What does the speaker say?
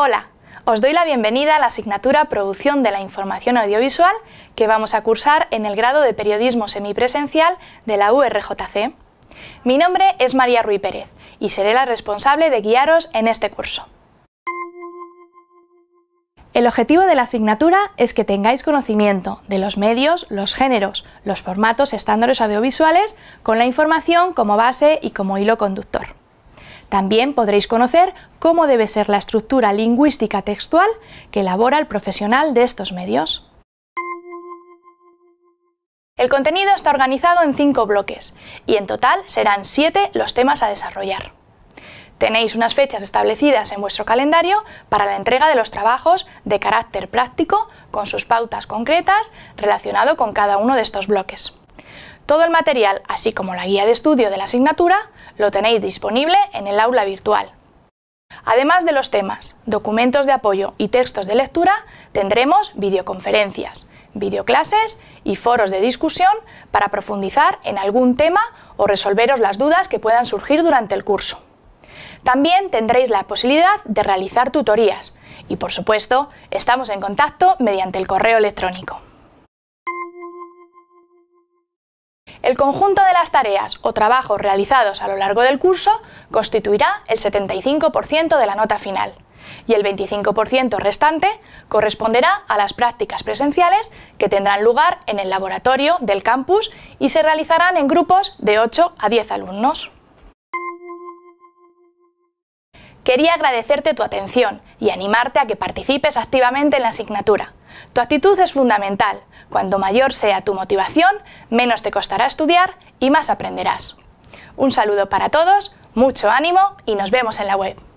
Hola, os doy la bienvenida a la asignatura Producción de la Información Audiovisual que vamos a cursar en el grado de Periodismo Semipresencial de la URJC. Mi nombre es María Ruiz Pérez y seré la responsable de guiaros en este curso. El objetivo de la asignatura es que tengáis conocimiento de los medios, los géneros, los formatos estándares audiovisuales con la información como base y como hilo conductor. También podréis conocer cómo debe ser la estructura lingüística textual que elabora el profesional de estos medios. El contenido está organizado en cinco bloques y en total serán siete los temas a desarrollar. Tenéis unas fechas establecidas en vuestro calendario para la entrega de los trabajos de carácter práctico con sus pautas concretas relacionado con cada uno de estos bloques. Todo el material, así como la guía de estudio de la asignatura, lo tenéis disponible en el aula virtual. Además de los temas, documentos de apoyo y textos de lectura, tendremos videoconferencias, videoclases y foros de discusión para profundizar en algún tema o resolveros las dudas que puedan surgir durante el curso. También tendréis la posibilidad de realizar tutorías y, por supuesto, estamos en contacto mediante el correo electrónico. El conjunto de las tareas o trabajos realizados a lo largo del curso constituirá el 75% de la nota final y el 25% restante corresponderá a las prácticas presenciales que tendrán lugar en el laboratorio del campus y se realizarán en grupos de 8 a 10 alumnos. Quería agradecerte tu atención y animarte a que participes activamente en la asignatura. Tu actitud es fundamental. Cuanto mayor sea tu motivación, menos te costará estudiar y más aprenderás. Un saludo para todos, mucho ánimo y nos vemos en la web.